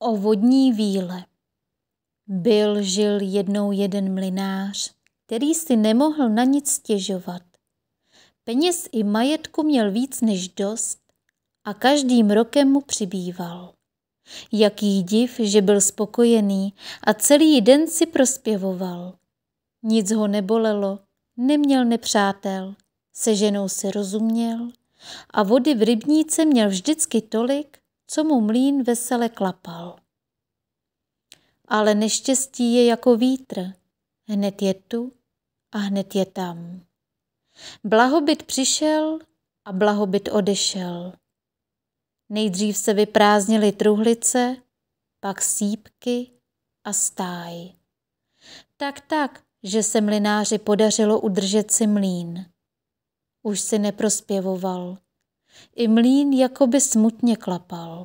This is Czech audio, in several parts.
O vodní víle. Byl žil jednou jeden mlinář, který si nemohl na nic stěžovat. Peněz i majetku měl víc než dost a každým rokem mu přibýval. Jaký div, že byl spokojený a celý den si prospěvoval. Nic ho nebolelo, neměl nepřátel, se ženou se rozuměl a vody v rybníce měl vždycky tolik, co mu mlín vesele klapal. Ale neštěstí je jako vítr, hned je tu a hned je tam. Blahobyt přišel a blahobyt odešel. Nejdřív se vyprázdnily truhlice, pak sípky a stáj. Tak, tak, že se mlináři podařilo udržet si mlín. Už si neprospěvoval i mlín jakoby smutně klapal.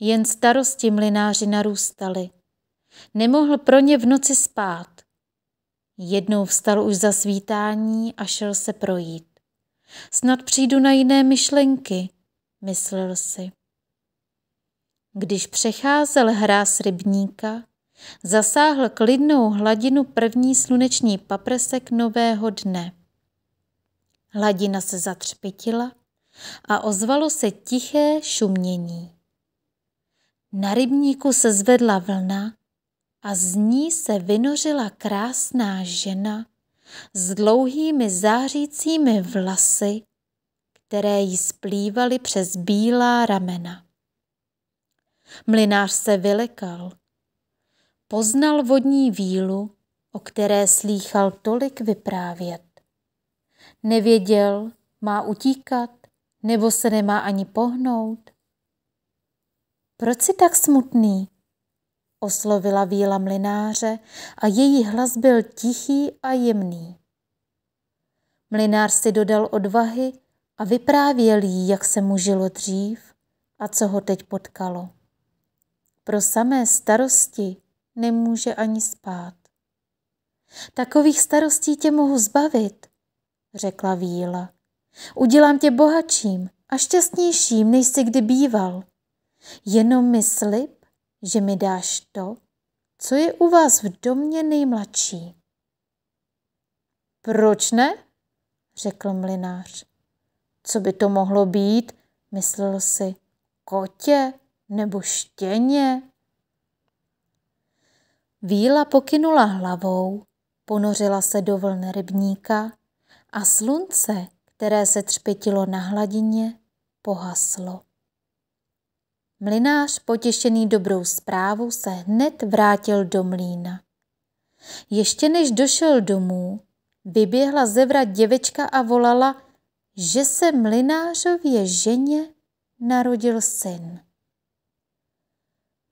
Jen starosti mlináři narůstaly. Nemohl pro ně v noci spát. Jednou vstal už za svítání a šel se projít. Snad přijdu na jiné myšlenky, myslel si. Když přecházel hráz rybníka, zasáhl klidnou hladinu první sluneční paprsek nového dne. Hladina se zatřpitila a ozvalo se tiché šumění. Na rybníku se zvedla vlna a z ní se vynořila krásná žena s dlouhými zářícími vlasy, které jí splývaly přes bílá ramena. Mlinář se vylekal. Poznal vodní vílu, o které slýchal tolik vyprávět. Nevěděl, má utíkat, nebo se nemá ani pohnout. Proč jsi tak smutný? Oslovila víla mlináře a její hlas byl tichý a jemný. Mlinář si dodal odvahy a vyprávěl jí, jak se mu žilo dřív a co ho teď potkalo. Pro samé starosti nemůže ani spát. Takových starostí tě mohu zbavit, řekla víla. Udělám tě bohatším a šťastnějším, než jsi kdy býval. Jenom mi slib, že mi dáš to, co je u vás v domě nejmladší. Proč ne? řekl mlinář. Co by to mohlo být? Myslel si. Kotě nebo štěně? Víla pokynula hlavou, ponořila se do vln rybníka a slunce, které se třpětilo na hladině, pohaslo. Mlinář, potěšený dobrou zprávou, se hned vrátil do mlína. Ještě než došel domů, vyběhla zevra děvečka a volala, že se mlinářově ženě narodil syn.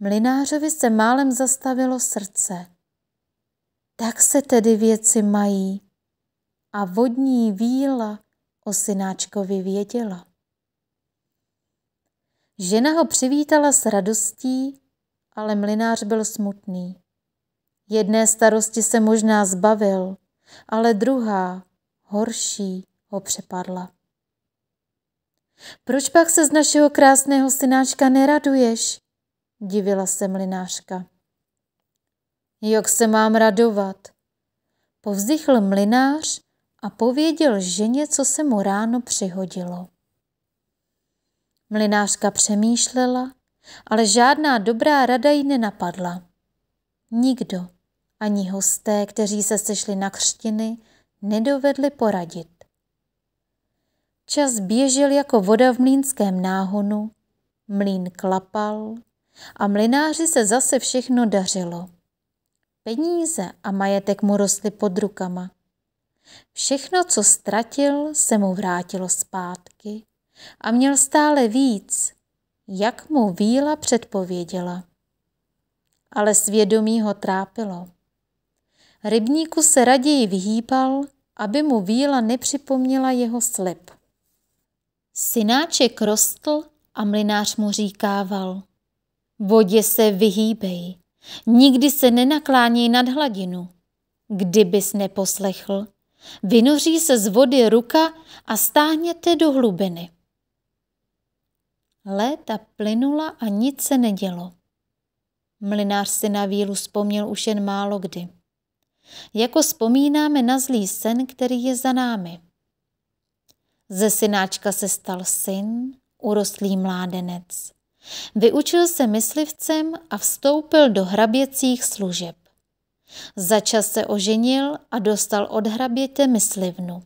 Mlinářovi se málem zastavilo srdce. Tak se tedy věci mají, a vodní víla o synáčkovi věděla. Žena ho přivítala s radostí, ale mlinář byl smutný. Jedné starosti se možná zbavil, ale druhá, horší, ho přepadla. Proč pak se z našeho krásného synáčka neraduješ? divila se mlinářka. Jak se mám radovat? Povzdychl mlinář a pověděl ženě, co se mu ráno přihodilo. Mlinářka přemýšlela, ale žádná dobrá rada ji nenapadla. Nikdo, ani hosté, kteří se sešli na křtiny, nedovedli poradit. Čas běžel jako voda v mlínském náhonu, mlín klapal a mlináři se zase všechno dařilo. Peníze a majetek mu rostly pod rukama. Všechno, co ztratil, se mu vrátilo zpátky a měl stále víc, jak mu víla předpověděla. Ale svědomí ho trápilo. Rybníku se raději vyhýbal, aby mu víla nepřipomněla jeho slib. Synáček rostl a mlinář mu říkával. Vodě se vyhýbej, nikdy se nenakláněj nad hladinu. Kdybys neposlechl, Vynoří se z vody ruka a stáhněte do hlubiny. Léta plynula a nic se nedělo. Mlinář si na vílu vzpomněl už jen málo kdy. Jako vzpomínáme na zlý sen, který je za námi. Ze synáčka se stal syn, urostlý mládenec. Vyučil se myslivcem a vstoupil do hraběcích služeb. Začas se oženil a dostal od hraběte myslivnu.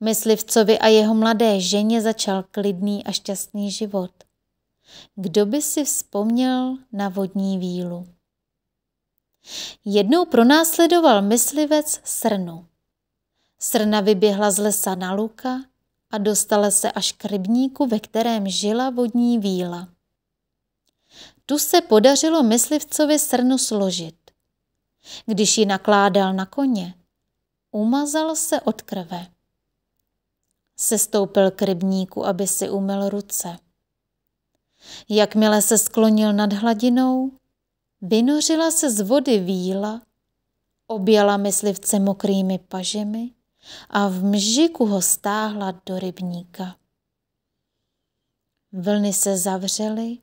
Myslivcovi a jeho mladé ženě začal klidný a šťastný život. Kdo by si vzpomněl na vodní vílu? Jednou pronásledoval myslivec srnu. Srna vyběhla z lesa na luka a dostala se až k rybníku, ve kterém žila vodní víla. Tu se podařilo myslivcovi srnu složit. Když ji nakládal na koně, umazal se od krve. Sestoupil k rybníku, aby si umyl ruce. Jakmile se sklonil nad hladinou, vynořila se z vody víla, objala myslivce mokrými pažemi a v mžiku ho stáhla do rybníka. Vlny se zavřely,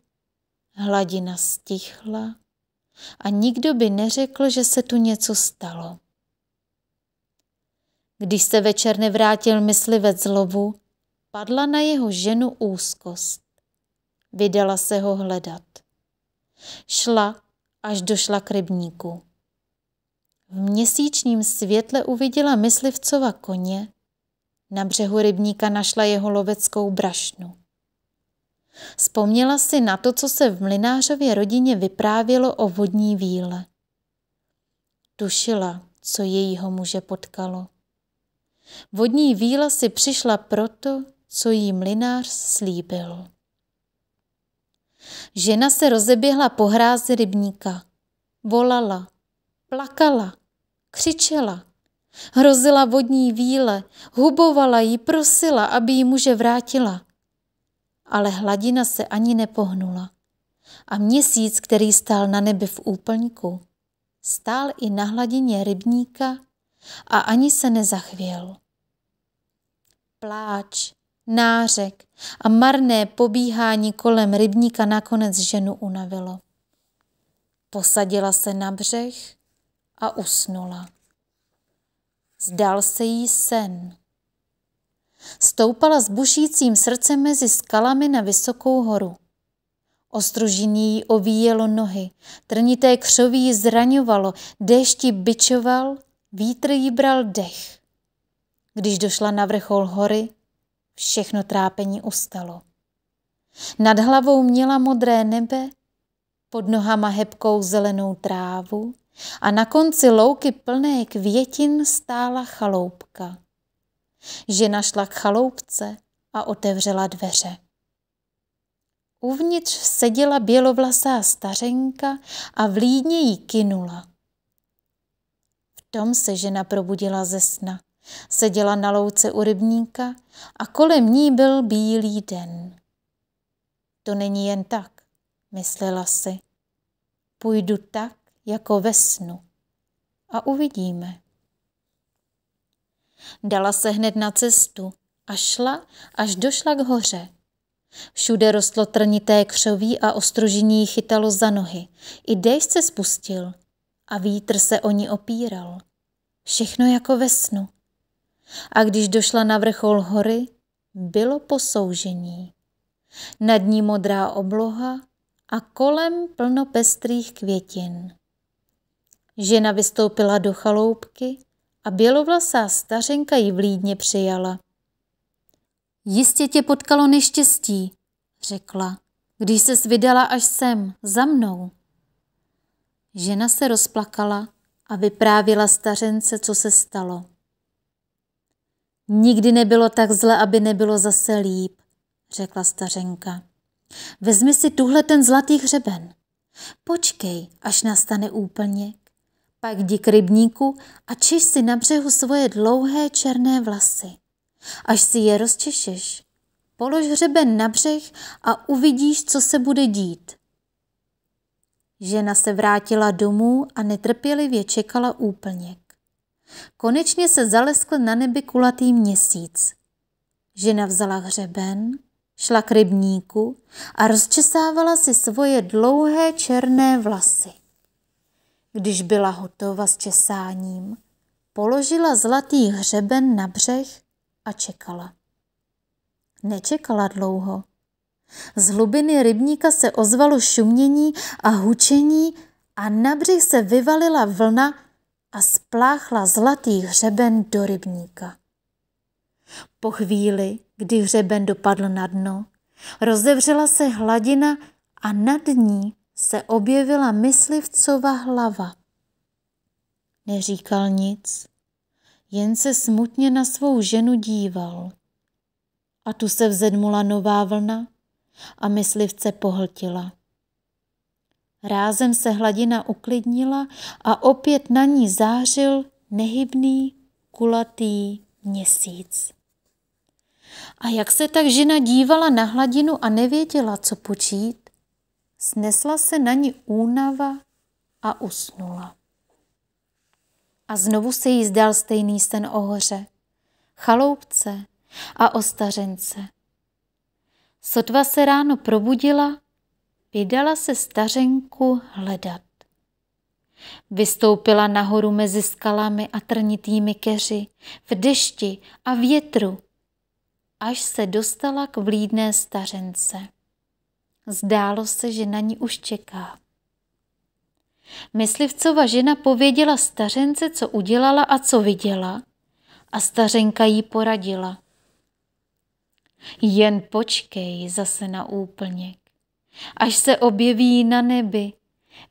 hladina stichla a nikdo by neřekl, že se tu něco stalo. Když se večer nevrátil myslivec z lovu, padla na jeho ženu úzkost. Vydala se ho hledat. Šla, až došla k rybníku. V měsíčním světle uviděla myslivcova koně, na břehu rybníka našla jeho loveckou brašnu. Vzpomněla si na to, co se v mlinářově rodině vyprávělo o vodní víle. Tušila, co jejího muže potkalo. Vodní víla si přišla proto, co jí mlinář slíbil. Žena se rozeběhla po hrázi rybníka. Volala, plakala, křičela. Hrozila vodní víle, hubovala ji, prosila, aby ji muže vrátila ale hladina se ani nepohnula. A měsíc, který stál na nebi v úplňku, stál i na hladině rybníka a ani se nezachvěl. Pláč, nářek a marné pobíhání kolem rybníka nakonec ženu unavilo. Posadila se na břeh a usnula. Zdal se jí sen stoupala s bušícím srdcem mezi skalami na vysokou horu. Ostružiní jí ovíjelo nohy, trnité křoví ji zraňovalo, déšti bičoval, vítr jí bral dech. Když došla na vrchol hory, všechno trápení ustalo. Nad hlavou měla modré nebe, pod nohama hebkou zelenou trávu a na konci louky plné květin stála chaloupka. Žena šla k chaloupce a otevřela dveře. Uvnitř seděla bělovlasá stařenka a vlídně jí kinula. V tom se žena probudila ze sna. Seděla na louce u rybníka a kolem ní byl bílý den. To není jen tak, myslela si. Půjdu tak, jako ve snu. A uvidíme. Dala se hned na cestu a šla, až došla k hoře. Všude rostlo trnité křoví a ostrožení ji chytalo za nohy. I dej se spustil a vítr se o ní opíral. Všechno jako ve snu. A když došla na vrchol hory, bylo posoužení. Nad ní modrá obloha a kolem plno pestrých květin. Žena vystoupila do chaloupky a bělovlasá stařenka ji vlídně přijala. Jistě tě potkalo neštěstí, řekla, když ses vydala až sem, za mnou. Žena se rozplakala a vyprávila stařence, co se stalo. Nikdy nebylo tak zle, aby nebylo zase líp, řekla stařenka. Vezmi si tuhle ten zlatý hřeben. Počkej, až nastane úplněk. Pak jdi k rybníku a čiš si na břehu svoje dlouhé černé vlasy. Až si je rozčešeš, polož hřeben na břeh a uvidíš, co se bude dít. Žena se vrátila domů a netrpělivě čekala úplněk. Konečně se zaleskl na nebi kulatý měsíc. Žena vzala hřeben, šla k rybníku a rozčesávala si svoje dlouhé černé vlasy. Když byla hotova s česáním, položila zlatý hřeben na břeh a čekala. Nečekala dlouho. Z hlubiny rybníka se ozvalo šumění a hučení a na břeh se vyvalila vlna a spláchla zlatý hřeben do rybníka. Po chvíli, kdy hřeben dopadl na dno, rozevřela se hladina a nad ní se objevila myslivcova hlava. Neříkal nic, jen se smutně na svou ženu díval. A tu se vzedmula nová vlna a myslivce pohltila. Rázem se hladina uklidnila a opět na ní zářil nehybný, kulatý měsíc. A jak se tak žena dívala na hladinu a nevěděla, co počít, Snesla se na ní únava a usnula. A znovu se jí zdal stejný sen o hoře, chaloupce a o stařence. Sotva se ráno probudila, vydala se stařenku hledat. Vystoupila nahoru mezi skalami a trnitými keři, v dešti a větru, až se dostala k vlídné stařence. Zdálo se, že na ní už čeká. Myslivcova žena pověděla stařence, co udělala a co viděla, a stařenka jí poradila. Jen počkej zase na úplněk, až se objeví na nebi.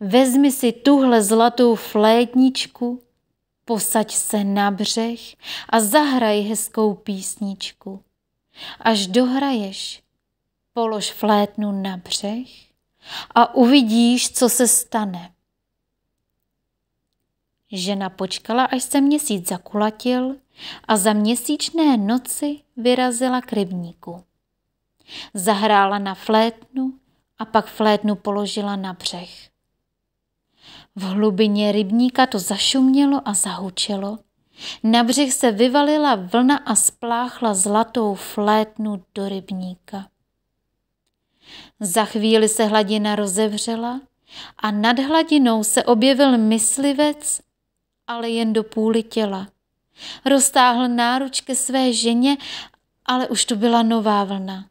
Vezmi si tuhle zlatou flétničku, posaď se na břeh a zahraj hezkou písničku. Až dohraješ, polož flétnu na břeh a uvidíš, co se stane. Žena počkala, až se měsíc zakulatil a za měsíčné noci vyrazila k rybníku. Zahrála na flétnu a pak flétnu položila na břeh. V hlubině rybníka to zašumělo a zahučelo. Na břeh se vyvalila vlna a spláchla zlatou flétnu do rybníka. Za chvíli se hladina rozevřela a nad hladinou se objevil myslivec, ale jen do půly těla. Roztáhl náruč ke své ženě, ale už tu byla nová vlna.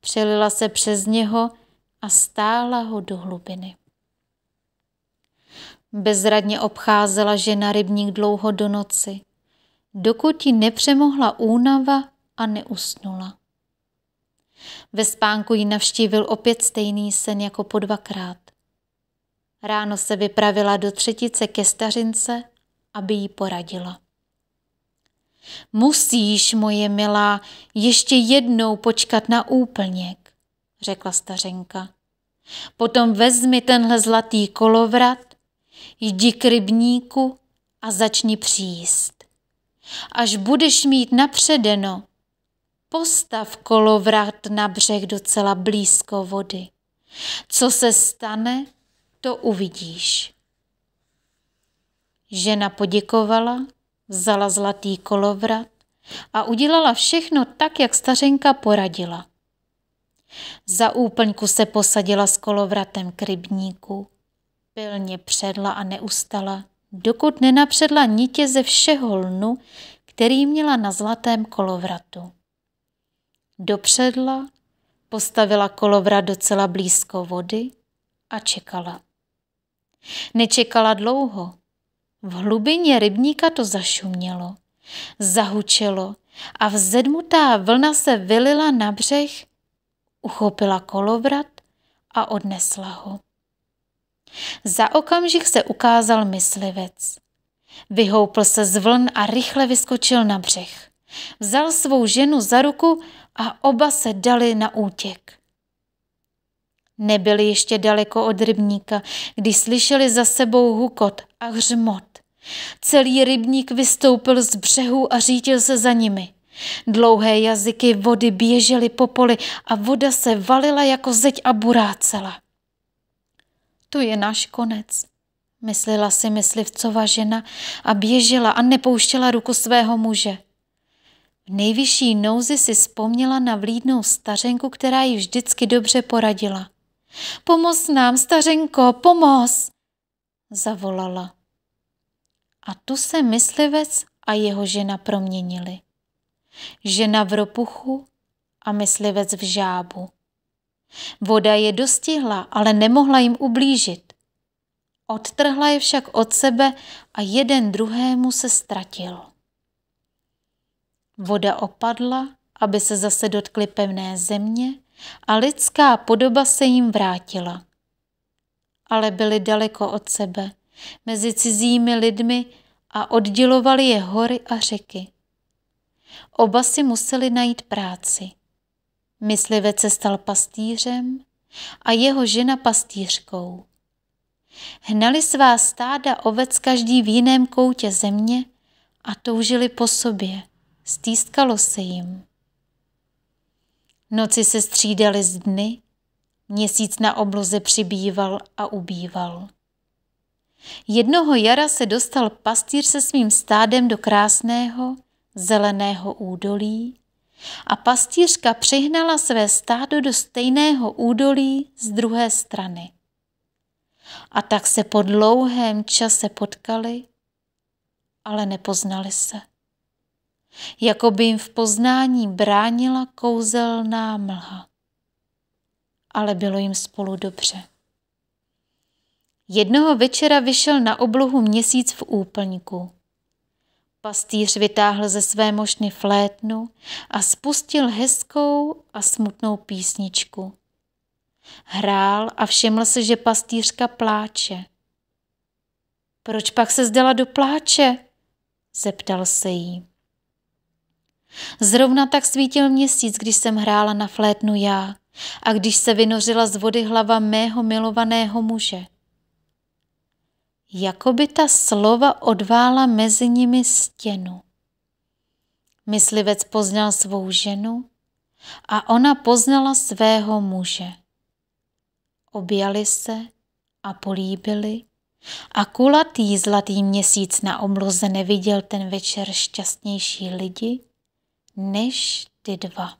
Přelila se přes něho a stála ho do hlubiny. Bezradně obcházela žena rybník dlouho do noci, dokud ji nepřemohla únava a neusnula. Ve spánku ji navštívil opět stejný sen jako po dvakrát. Ráno se vypravila do třetice ke stařince, aby jí poradila. Musíš, moje milá, ještě jednou počkat na úplněk, řekla stařenka. Potom vezmi tenhle zlatý kolovrat, jdi k rybníku a začni příst. Až budeš mít napředeno, Postav kolovrat na břeh docela blízko vody. Co se stane, to uvidíš. Žena poděkovala, vzala zlatý kolovrat a udělala všechno tak, jak stařenka poradila. Za úplňku se posadila s kolovratem k rybníku. Pilně předla a neustala, dokud nenapředla nitě ze všeho lnu, který měla na zlatém kolovratu dopředla, postavila kolovrat docela blízko vody a čekala. Nečekala dlouho. V hlubině rybníka to zašumělo, zahučelo a vzedmutá vlna se vylila na břeh, uchopila kolovrat a odnesla ho. Za okamžik se ukázal myslivec. Vyhoupl se z vln a rychle vyskočil na břeh. Vzal svou ženu za ruku a oba se dali na útěk. Nebyli ještě daleko od rybníka, když slyšeli za sebou hukot a hřmot. Celý rybník vystoupil z břehu a řítil se za nimi. Dlouhé jazyky vody běžely po poli a voda se valila jako zeď a burácela. Tu je náš konec, myslela si myslivcova žena a běžela a nepouštěla ruku svého muže. V nejvyšší nouzi si vzpomněla na vlídnou stařenku, která ji vždycky dobře poradila. Pomoz nám, stařenko, pomoz! Zavolala. A tu se myslivec a jeho žena proměnili. Žena v ropuchu a myslivec v žábu. Voda je dostihla, ale nemohla jim ublížit. Odtrhla je však od sebe a jeden druhému se ztratil. Voda opadla, aby se zase dotkly pevné země a lidská podoba se jim vrátila. Ale byli daleko od sebe, mezi cizími lidmi a oddělovali je hory a řeky. Oba si museli najít práci. Myslivec se stal pastýřem a jeho žena pastýřkou. Hnali svá stáda ovec každý v jiném koutě země a toužili po sobě stýskalo se jim. Noci se střídaly z dny, měsíc na obloze přibýval a ubýval. Jednoho jara se dostal pastýř se svým stádem do krásného, zeleného údolí a pastýřka přihnala své stádo do stejného údolí z druhé strany. A tak se po dlouhém čase potkali, ale nepoznali se jako by jim v poznání bránila kouzelná mlha. Ale bylo jim spolu dobře. Jednoho večera vyšel na oblohu měsíc v úplňku. Pastýř vytáhl ze své mošny flétnu a spustil hezkou a smutnou písničku. Hrál a všiml se, že pastýřka pláče. Proč pak se zdala do pláče? zeptal se jí. Zrovna tak svítil měsíc, když jsem hrála na flétnu já a když se vynořila z vody hlava mého milovaného muže. Jakoby ta slova odvála mezi nimi stěnu. Myslivec poznal svou ženu a ona poznala svého muže. Objali se a políbili a kulatý zlatý měsíc na obloze neviděl ten večer šťastnější lidi, než ty dva.